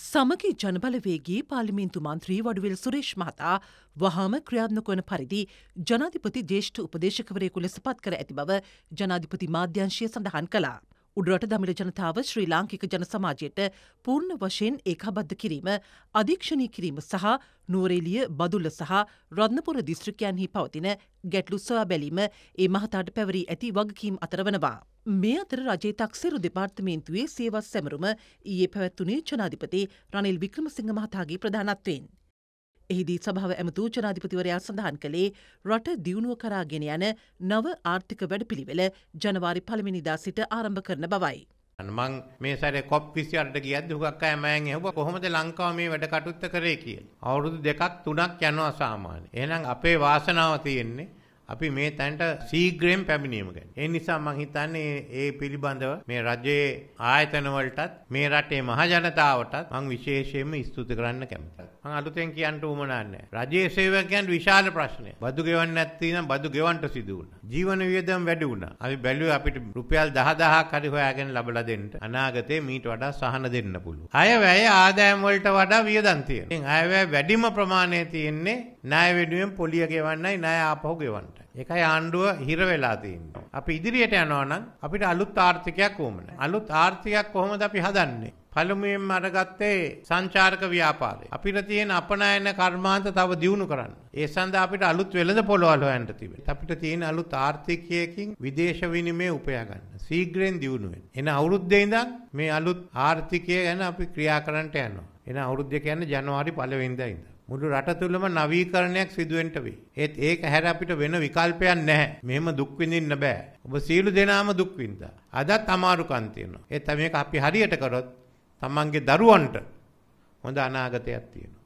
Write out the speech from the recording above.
සමගි ජනබලවේගේ පාලිමින්තු මන්ත්‍රී වඩුවල් සුරේෂ් මහතා වහාම ක්‍රියාත්මක වන පරිදි ජනාධිපති ජේෂ්ඨ උපදේශකවරයෙකු ලෙස පත් කර ඇති බව ජනාධිපති මාධ්‍යංශය සඳහන් කළා. උඩරට දමිල ජනතාව ශ්‍රී ලාංකික ජන සමාජයට පූර්ණ වශයෙන් ඒකාබද්ධ කිරීම අධීක්ෂණය කිරීම සහ නුවරේලිය බදුල්ල සහ රත්නපුර දිස්ත්‍රිකයන්හි පවතින ගැටලු සොයා බැලීම ඒ මහතාට පැවරී ඇති වගකීම් අතරවනවා. මේ අතර රජේ තක්සේරු දෙපාර්තමේන්තුවේ සේවස් සැමරුම ඊයේ පැවැත්වුණේ ජනාධිපති රනිල් වික්‍රමසිංහ මහතාගේ ප්‍රධානත්වයෙන්. එහිදී සභාව ඇමතු ජනාධිපතිවරයා සඳහන් කළේ රට දියුණුව කරාගෙන යන නව ආර්ථික වැඩ පිළිවෙල ජනවාරි පළමිනිදා සිට ආරම්භ කරන බවයි. අනමං මේ සැර කොප් විසියට ගියද හුගක් අය මෑන් එහුව කොහොමද ලංකාව මේ වැඩ කටුත්ත කරේ කියලා. අවුරුදු දෙකක් තුනක් යනවා සාමාන්‍ය. එහෙනම් අපේ වාසනාව තියෙන්නේ අපි මේ තැන්ට සීග්‍රයෙන් පැමිණීම ගැන. ඒ නිසා මං හිතන්නේ ඒ පිළිබඳව මේ රජයේ ආයතන වලටත් මේ රටේ මහ ජනතාවටත් මං විශේෂයෙන්ම ස්තුති කරන්න කැමතියි. මම අලුතෙන් කියන්න උවමනා නැහැ. රජයේ සේවකයන්ට විශාල ප්‍රශ්නයක්. බදු ගෙවන්නේ නැති නම් බදු ගෙවන්නට සිදු වුණා. ජීවන වියදම් වැඩි වුණා. අපි බැලුවේ අපිට රුපියල් 10000ක් හරි හොයාගෙන ලබලා දෙන්න. අනාගතේ මීට වඩා සහන දෙන්න පුළුවන්. අයවැය ආදායම් වලට වඩා වියදම් තියෙනවා. ඉතින් අයවැය වැඩිම ප්‍රමාණය තියෙන්නේ ණය වෙනුවෙන් පොලිය ගෙවන්නයි ණය ආපහු ගෙවන්නයි. ඒකයි ආණ්ඩුව හිර වෙලා තියෙන්නේ. අපි ඉදිරියට යනවා නම් අපිට අලුත් ආර්ථිකයක් ඕමන. අලුත් ආර්ථිකයක් කොහොමද අපි හදන්නේ? පළමුවෙන්ම අරගත්තේ සංචාරක ව්‍යාපාරය. අපිට තියෙන අපනයන කර්මාන්ත තව දියුණු කරන්න. ඒ සඳහා අපිට අලුත් වෙළඳ පොළවල් හොයන්න තිබෙනවා. අපිට තියෙන අලුත් ආර්ථිකයකින් විදේශ විනිමය උපයා ගන්න. ශීඝ්‍රයෙන් දියුණු වෙන්න. එන අවුරුද්දේ ඉඳන් මේ අලුත් ආර්ථිකය ගැන අපි ක්‍රියා කරන්නට යනවා. එන අවුරුද්ද කියන්නේ ජනවාරි 1 වෙනිදා ඉඳන්. මුළු රට තුළම නවීකරණයක් සිදුවෙන්න වෙයි. ඒත් ඒක හැර අපිට වෙන විකල්පයක් නැහැ. මෙහෙම දුක් විඳින්න බෑ. ඔබ සීළු දෙනාම දුක් විඳා. අදත් අමාරුකම් තියෙනවා. ඒත් මේක අපි හරියට කරොත් තමන්ගේ දරුවන්ට හොඳ අනාගතයක් තියෙනවා.